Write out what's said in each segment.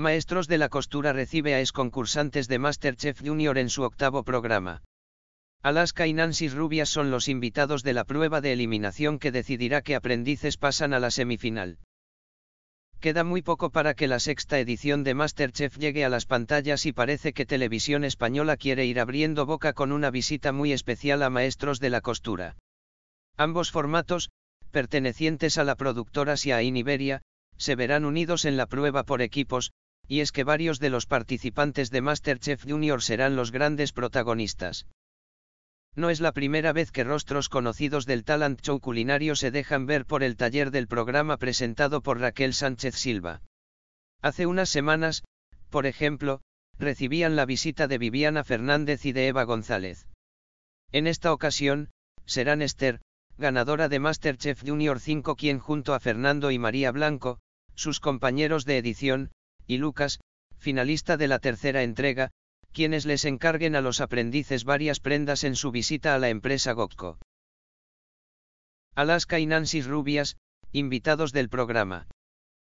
Maestros de la Costura recibe a ex concursantes de Masterchef Junior en su octavo programa. Alaska y Nancy Rubias son los invitados de la prueba de eliminación que decidirá qué aprendices pasan a la semifinal. Queda muy poco para que la sexta edición de Masterchef llegue a las pantallas y parece que Televisión Española quiere ir abriendo boca con una visita muy especial a maestros de la costura. Ambos formatos, pertenecientes a la productora Sia iniberia se verán unidos en la prueba por equipos, y es que varios de los participantes de MasterChef Junior serán los grandes protagonistas. No es la primera vez que rostros conocidos del talent show culinario se dejan ver por el taller del programa presentado por Raquel Sánchez Silva. Hace unas semanas, por ejemplo, recibían la visita de Viviana Fernández y de Eva González. En esta ocasión, serán Esther, ganadora de MasterChef Junior 5 quien junto a Fernando y María Blanco, sus compañeros de edición, y Lucas, finalista de la tercera entrega, quienes les encarguen a los aprendices varias prendas en su visita a la empresa Gokko. Alaska y Nancy Rubias, invitados del programa.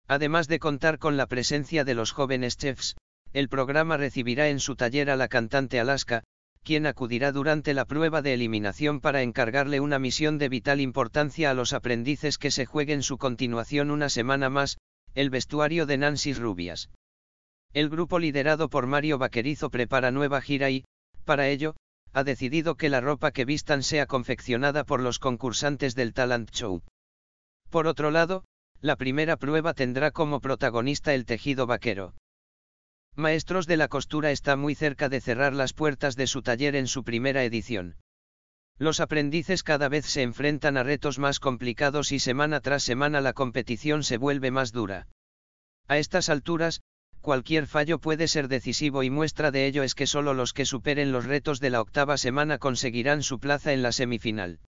Además de contar con la presencia de los jóvenes chefs, el programa recibirá en su taller a la cantante Alaska, quien acudirá durante la prueba de eliminación para encargarle una misión de vital importancia a los aprendices que se jueguen su continuación una semana más, el vestuario de Nancy Rubias. El grupo liderado por Mario Vaquerizo prepara nueva gira y, para ello, ha decidido que la ropa que vistan sea confeccionada por los concursantes del talent show. Por otro lado, la primera prueba tendrá como protagonista el tejido vaquero. Maestros de la Costura está muy cerca de cerrar las puertas de su taller en su primera edición. Los aprendices cada vez se enfrentan a retos más complicados y semana tras semana la competición se vuelve más dura. A estas alturas, cualquier fallo puede ser decisivo y muestra de ello es que solo los que superen los retos de la octava semana conseguirán su plaza en la semifinal.